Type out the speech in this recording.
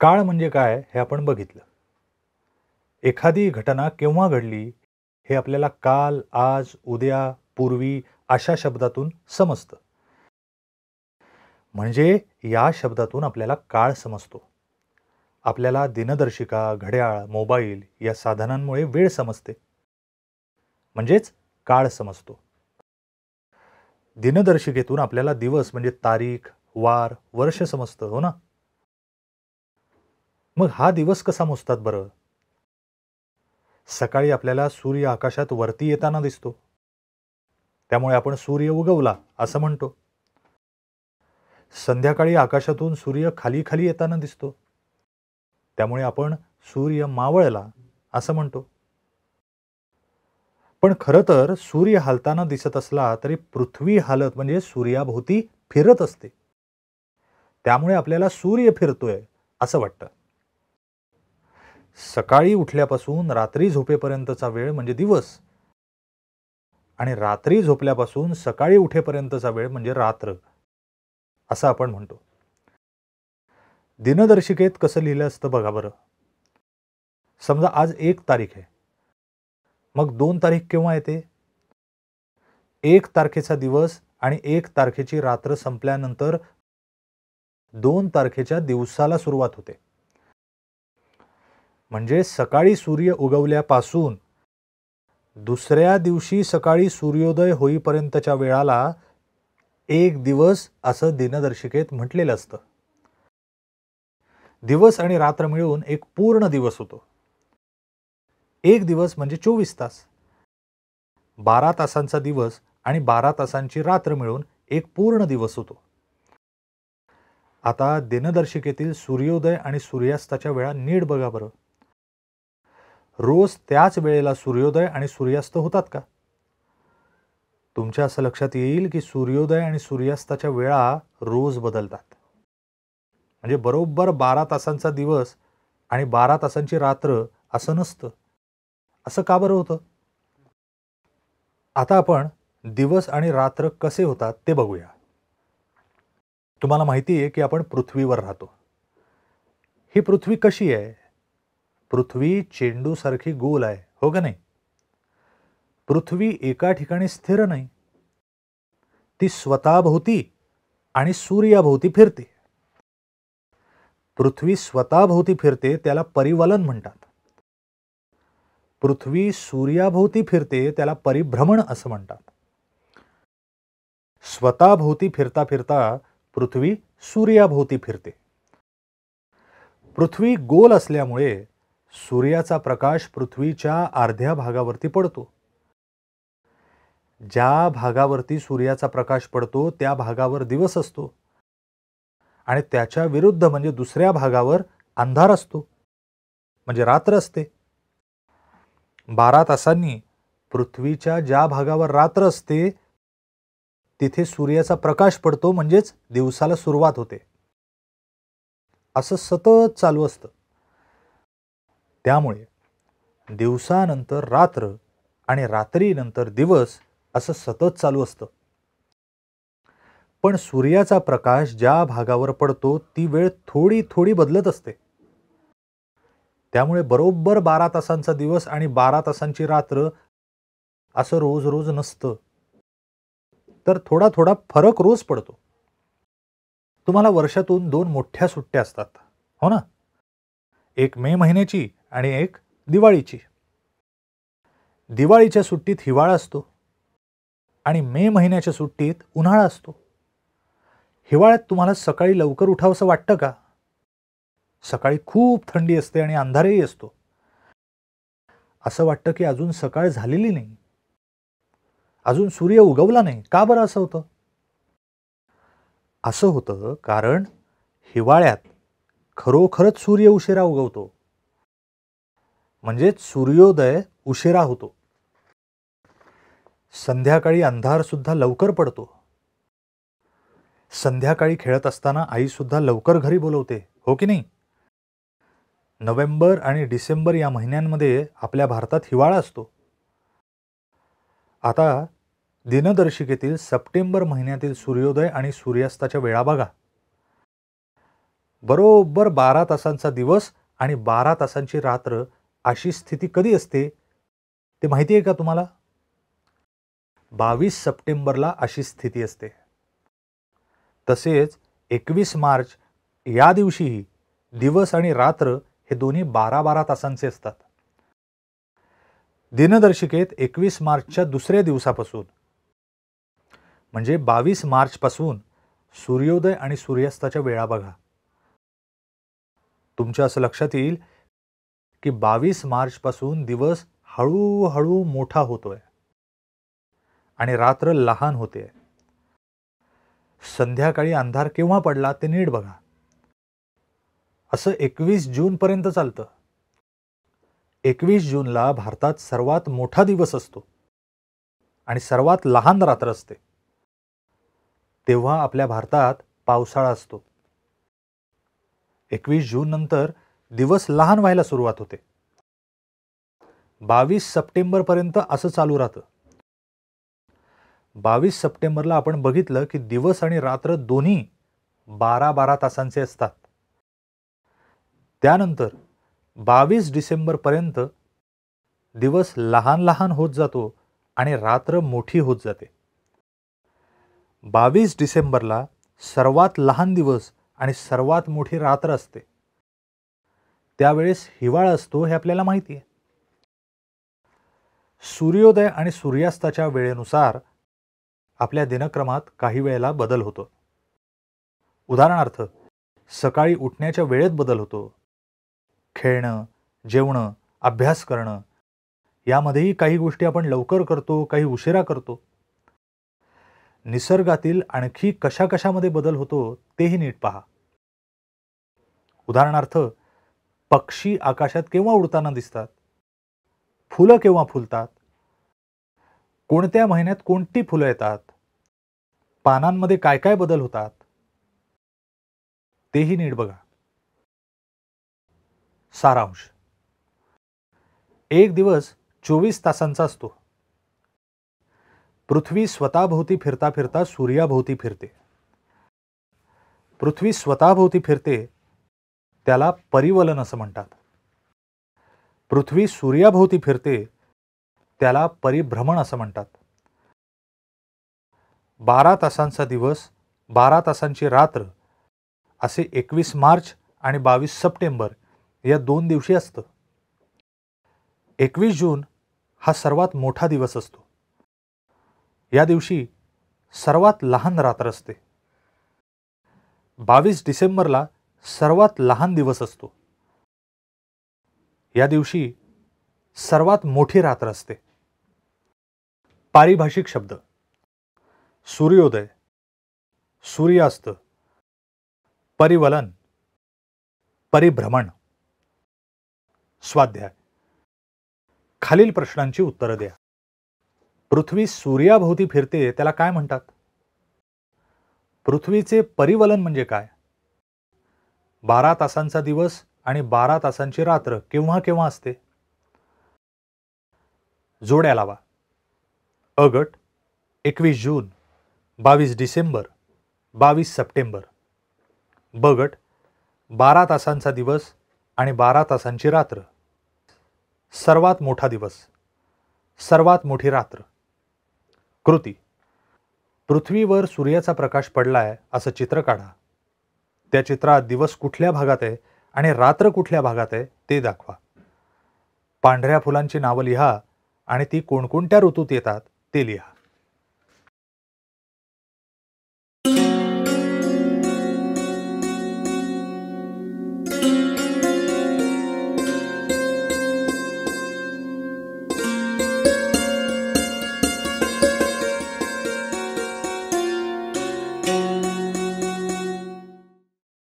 काळ म्हणजे काय हे आपण बघितलं एखादी घटना केव्हा घडली हे आपल्याला काल आज उद्या पूर्वी अशा शब्दातून समजतं म्हणजे या शब्दातून आपल्याला काळ समजतो आपल्याला दिनदर्शिका घड्याळ मोबाईल या साधनांमुळे वेळ समजते म्हणजेच काळ समजतो दिनदर्शिकेतून आपल्याला दिवस म्हणजे तारीख वार वर्ष समजतं हो ना मग हा दिवस कसा मोजतात बरं सकाळी आपल्याला सूर्य आकाशात वरती येताना दिसतो त्यामुळे आपण सूर्य उगवला असं म्हणतो संध्याकाळी आकाशातून सूर्य खाली खाली येताना दिसतो त्यामुळे आपण सूर्य मावळला असं म्हणतो पण खरं तर सूर्य हालताना दिसत असला तरी पृथ्वी हालत म्हणजे सूर्याभोवती फिरत असते त्यामुळे आपल्याला सूर्य फिरतोय असं वाटतं सकाळी उठल्यापासून रात्री झोपेपर्यंतचा वेळ म्हणजे दिवस आणि रात्री झोपल्यापासून सकाळी उठेपर्यंतचा वेळ म्हणजे रात्र असं आपण म्हणतो दिनदर्शिकेत कसं लिहिलं असतं बघा बरं समजा आज एक तारीख आहे मग दोन तारीख केव्हा येते एक तारखेचा दिवस आणि एक तारखेची रात्र संपल्यानंतर दोन तारखेच्या दिवसाला सुरुवात होते म्हणजे सकाळी सूर्य उगवल्यापासून दुसऱ्या दिवशी सकाळी सूर्योदय होईपर्यंतच्या वेळाला एक दिवस असं दिनदर्शिकेत म्हटलेलं असतं दिवस आणि रात्र मिळून एक पूर्ण दिवस होतो एक दिवस म्हणजे चोवीस तास बारा तासांचा दिवस आणि बारा तासांची रात्र मिळून एक पूर्ण दिवस होतो आता दिनदर्शिकेतील सूर्योदय आणि सूर्यास्ताच्या वेळा नीट बघा बरं रोज त्याच वेळेला सूर्योदय आणि सूर्यास्त होतात का तुमच्या असं लक्षात येईल की सूर्योदय आणि सूर्यास्ताच्या वेळा रोज बदलतात म्हणजे बरोबर बारा तासांचा दिवस आणि बारा तासांची रात्र असं नसतं असं का बरं होतं आता आपण दिवस आणि रात्र कसे होतात ते बघूया तुम्हाला माहिती आहे की आपण पृथ्वीवर राहतो ही पृथ्वी कशी आहे पृथ्वी चेंडूसारखी गोल आहे हो का नाही पृथ्वी एका ठिकाणी स्थिर नाही ती स्वतःभोवती आणि सूर्याभोवती फिरते पृथ्वी स्वतःभोवती फिरते त्याला परिवलन म्हणतात पृथ्वी सूर्याभोवती फिरते त्याला परिभ्रमण असं म्हणतात स्वतःभोवती फिरता फिरता पृथ्वी सूर्याभोवती फिरते पृथ्वी गोल असल्यामुळे सूर्याचा प्रकाश पृथ्वीच्या अर्ध्या भागावरती पडतो ज्या भागावरती सूर्याचा प्रकाश पडतो त्या भागावर दिवस असतो आणि त्याच्या विरुद्ध म्हणजे दुसऱ्या भागावर अंधार असतो म्हणजे रात्र असते बारा तासांनी पृथ्वीच्या ज्या भागावर रात्र असते तिथे सूर्याचा प्रकाश पडतो म्हणजेच दिवसाला सुरुवात होते असं सतत चालू असतं त्यामुळे दिवसानंतर रात्र आणि रात्रीनंतर दिवस असं सतत चालू असतं पण सूर्याचा प्रकाश ज्या भागावर पडतो ती वेळ थोडी थोडी बदलत असते त्यामुळे बरोबर बारा तासांचा दिवस आणि बारा तासांची रात्र असं रोज रोज नसतं तर थोडा थोडा फरक रोज पडतो तुम्हाला वर्षातून दोन मोठ्या सुट्ट्या असतात हो ना एक मे महिन्याची आणि एक दिवाळीची दिवाळीच्या सुट्टीत हिवाळा असतो आणि मे महिन्याच्या सुट्टीत उन्हाळा असतो हिवाळ्यात तुम्हाला सकाळी लवकर उठावंसं वाटतं का सकाळी खूप थंडी असते आणि अंधारही असतो असं वाटतं की अजून सकाळ झालेली नाही अजून सूर्य उगवला नाही का बरं असं होतं असं होतं कारण हिवाळ्यात खरोखरच सूर्य उशिरा उगवतो म्हणजे सूर्योदय उशिरा होतो संध्याकाळी अंधार सुद्धा लवकर पडतो संध्याकाळी खेळत असताना आई सुद्धा लवकर घरी बोलवते हो की नाही नोव्हेंबर आणि डिसेंबर या महिन्यांमध्ये आपल्या भारतात हिवाळा असतो आता दिनदर्शिकेतील सप्टेंबर महिन्यातील सूर्योदय आणि सूर्यास्ताच्या वेळा बघा बरोबर बारा तासांचा दिवस आणि बारा तासांची रात्र अशी स्थिती कधी असते ते माहिती आहे का तुम्हाला बावीस सप्टेंबरला अशी स्थिती असते तसेच एकवीस मार्च या दिवशीही दिवस आणि रात्र हे दोन्ही बारा बारा तासांचे असतात दिनदर्शिकेत एकवीस मार्चच्या दुसऱ्या दिवसापासून म्हणजे बावीस मार्चपासून सूर्योदय आणि सूर्यास्ताच्या वेळा बघा तुमच्या असं लक्षात येईल की बावीस पासून दिवस हळूहळू मोठा होतोय आणि रात्र लहान होते संध्याकाळी अंधार केव्हा पडला ते नीट बघा असं एकवीस पर्यंत चालतं एकवीस जूनला भारतात सर्वात मोठा दिवस असतो आणि सर्वात लहान रात्र असते तेव्हा आपल्या भारतात पावसाळा असतो एकवीस जून नंतर दिवस लहान व्हायला सुरुवात होते बावीस सप्टेंबरपर्यंत असं चालू राहतं बावीस सप्टेंबरला आपण बघितलं की दिवस आणि रात्र दोन्ही बारा बारा तासांचे असतात त्यानंतर बावीस डिसेंबरपर्यंत दिवस लहान लहान होत जातो आणि रात्र मोठी होत जाते बावीस डिसेंबरला सर्वात लहान दिवस आणि सर्वात मोठी रात्र असते त्यावेळेस हिवाळा असतो हे आपल्याला माहिती आहे सूर्योदय आणि सूर्यास्ताच्या वेळेनुसार आपल्या दिनक्रमात काही वेळेला बदल होतो उदाहरणार्थ सकाळी उठण्याच्या वेळेत बदल होतो खेळणं जेवणं अभ्यास करणं यामध्येही काही गोष्टी आपण लवकर करतो काही उशिरा करतो निसर्गातील आणखी कशाकशामध्ये बदल होतो तेही नीट पहा उदाहरणार्थ पक्षी आकाशात केव्हा उडताना दिसतात फुलं केव्हा फुलतात कोणत्या महिन्यात कोणती फुलं येतात पानांमध्ये काय काय बदल होतात तेही नीट बघा सारांश एक दिवस चोवीस तासांचा असतो पृथ्वी स्वतःभोवती फिरता फिरता सूर्याभोवती फिरते पृथ्वी स्वतःभोवती फिरते त्याला परिवलन असं म्हणतात पृथ्वी सूर्याभोवती फिरते त्याला परिभ्रमण असं म्हणतात बारा तासांचा दिवस बारा तासांची रात्र असे एकवीस मार्च आणि बावीस सप्टेंबर या दोन दिवशी असतं एकवीस जून हा सर्वात मोठा दिवस असतो या दिवशी सर्वात लहान रात्र असते बावीस डिसेंबरला सर्वात लहान दिवस असतो या दिवशी सर्वात मोठी रात्र असते पारिभाषिक शब्द सूर्योदय सूर्यास्त परिवलन परिभ्रमण स्वाध्याय खालील प्रश्नांची उत्तरं द्या पृथ्वी सूर्याभोवती फिरते त्याला काय म्हणतात पृथ्वीचे परिवलन म्हणजे काय बारा तासांचा दिवस आणि बारा तासांची रात्र केव्हा केव्हा असते जोड्या लावा अगट एकवीस जून बावीस डिसेंबर बावीस सप्टेंबर बगट बारा तासांचा दिवस आणि बारा तासांची रात्र सर्वात मोठा दिवस सर्वात मोठी रात्र कृती पृथ्वीवर सूर्याचा प्रकाश पडलाय असं चित्र काढा त्या चित्रात दिवस कुठल्या भागात आहे आणि रात्र कुठल्या भागात आहे ते दाखवा पांढऱ्या फुलांची नावं लिहा आणि ती कोणकोणत्या ऋतूत येतात ते लिहा